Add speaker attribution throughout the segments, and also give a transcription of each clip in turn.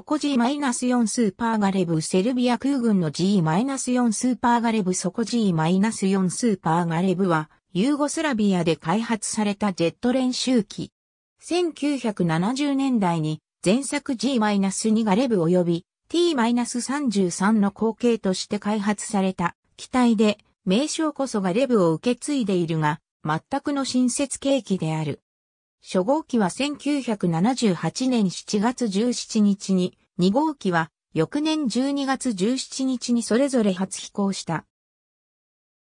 Speaker 1: 底 G-4 スーパーガレブセルビア空軍の G-4 スーパーガレブ底 G-4 スーパーガレブは、ユーゴスラビアで開発されたジェット練習機。1970年代に前作 G-2 ガレブ及び T-33 の後継として開発された機体で、名称こそガレブを受け継いでいるが、全くの新設契機である。初号機は1978年7月17日に、2号機は翌年12月17日にそれぞれ初飛行した。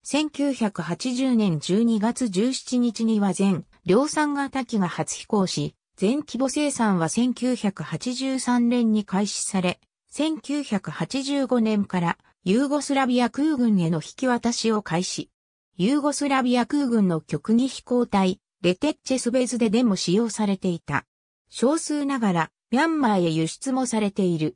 Speaker 1: 1980年12月17日には全量産型機が初飛行し、全規模生産は1983年に開始され、1985年からユーゴスラビア空軍への引き渡しを開始。ユーゴスラビア空軍の極技飛行隊レテッチェスベズででも使用されていた。少数ながら、ミャンマーへ輸出もされている。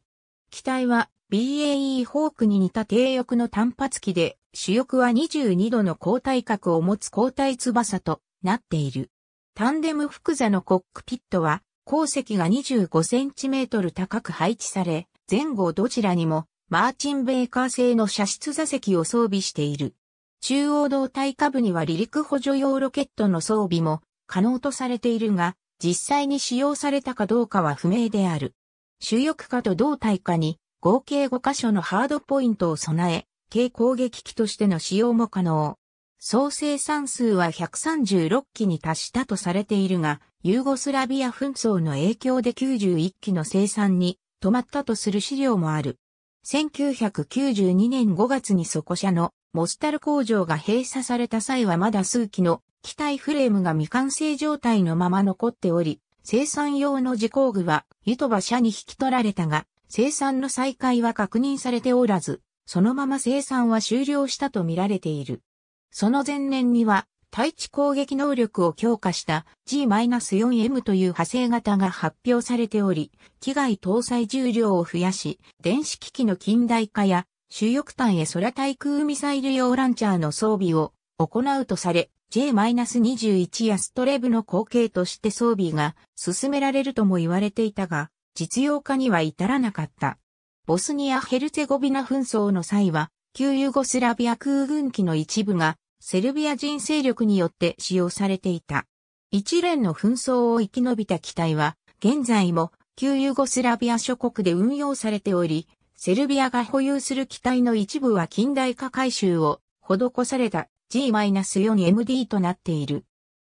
Speaker 1: 機体は BAE ホークに似た低翼の単発機で、主翼は22度の高体格を持つ高体翼となっている。タンデム複座のコックピットは、鉱石が25センチメートル高く配置され、前後どちらにもマーチンベーカー製の射出座席を装備している。中央胴体下部には離陸補助用ロケットの装備も可能とされているが、実際に使用されたかどうかは不明である。主翼下と胴体下に合計5箇所のハードポイントを備え、軽攻撃機としての使用も可能。総生産数は136機に達したとされているが、ユーゴスラビア紛争の影響で91機の生産に止まったとする資料もある。1992年5月に底社のモスタル工場が閉鎖された際はまだ数機の機体フレームが未完成状態のまま残っており、生産用の自工具はユトバ社に引き取られたが、生産の再開は確認されておらず、そのまま生産は終了したとみられている。その前年には、対地攻撃能力を強化した G-4M という派生型が発表されており、機外搭載重量を増やし、電子機器の近代化や主翼端へ空対空ミサイル用ランチャーの装備を行うとされ、J-21 やストレブの後継として装備が進められるとも言われていたが、実用化には至らなかった。ボスニア・ヘルツェゴビナ紛争の際は、旧ユーゴスラビア空軍機の一部がセルビア人勢力によって使用されていた。一連の紛争を生き延びた機体は、現在も旧ユーゴスラビア諸国で運用されており、セルビアが保有する機体の一部は近代化改修を施された G-4MD となっている。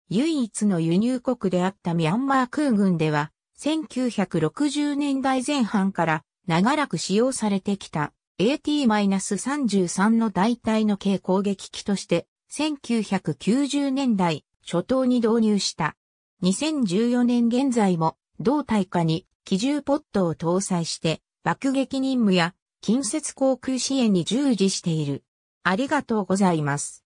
Speaker 1: 唯一の輸入国であったミャンマー空軍では、1960年代前半から長らく使用されてきた AT-33 の代替の軽攻撃機として、1990年代初頭に導入した。2014年現在も同対価に機銃ポットを搭載して爆撃任務や近接航空支援に従事している。ありがとうございます。